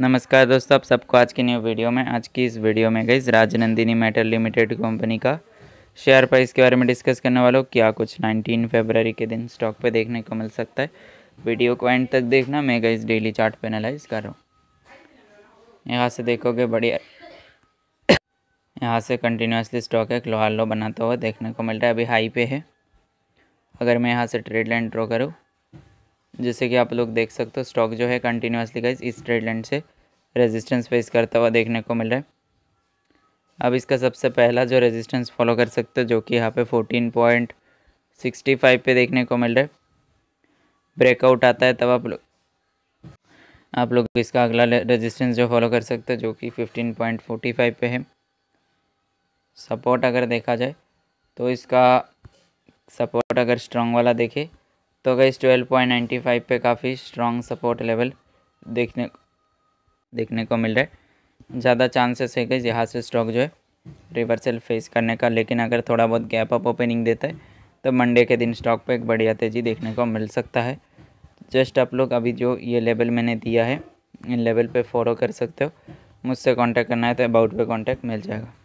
नमस्कार दोस्तों आप सबको आज की न्यू वीडियो में आज की इस वीडियो में गई राजनंदिनी मेटल लिमिटेड कंपनी का शेयर प्राइस के बारे में डिस्कस करने वालों क्या कुछ 19 फरवरी के दिन स्टॉक पे देखने को मिल सकता है वीडियो को एंड तक देखना मैं गई डेली चार्ट पे एनालाइज कर रहा हूँ यहाँ से देखोगे बढ़िया यहाँ से कंटिन्यूसली स्टॉक एक लोहार लो बनाता हुआ देखने को मिल रहा है अभी हाई पे है अगर मैं यहाँ से ट्रेड लाइन ड्रॉ करूँ जैसे कि आप लोग देख सकते हो स्टॉक जो है कंटिन्यूसली गाइज इस ट्रेड लाइन से रेजिस्टेंस फेस करता हुआ देखने को मिल रहा है अब इसका सबसे पहला जो रेजिस्टेंस फॉलो कर सकते हो जो कि यहाँ पे फोर्टीन पॉइंट सिक्सटी फाइव पर देखने को मिल रहा है ब्रेकआउट आता है तब आप लोग आप लोग इसका अगला रेजिस्टेंस जो फॉलो कर सकते हो जो कि फिफ्टीन पॉइंट फोर्टी फाइव पे है सपोर्ट अगर देखा जाए तो इसका सपोर्ट अगर स्ट्रांग वाला देखे तो गई ट्वेल्व पॉइंट नाइन्टी फाइव पे काफ़ी स्ट्रॉन्ग सपोर्ट लेवल देखने देखने को मिल रहा है ज़्यादा चांसेस है कि यहाँ से स्टॉक जो है रिवर्सल फेस करने का लेकिन अगर थोड़ा बहुत गैप अप ओपनिंग देता है तो मंडे के दिन स्टॉक पे एक बढ़िया तेज़ी देखने को मिल सकता है जस्ट आप लोग अभी जो ये लेवल मैंने दिया है इन लेवल पे फॉलो कर सकते हो मुझसे कांटेक्ट करना है तो अबाउट पे कांटेक्ट मिल जाएगा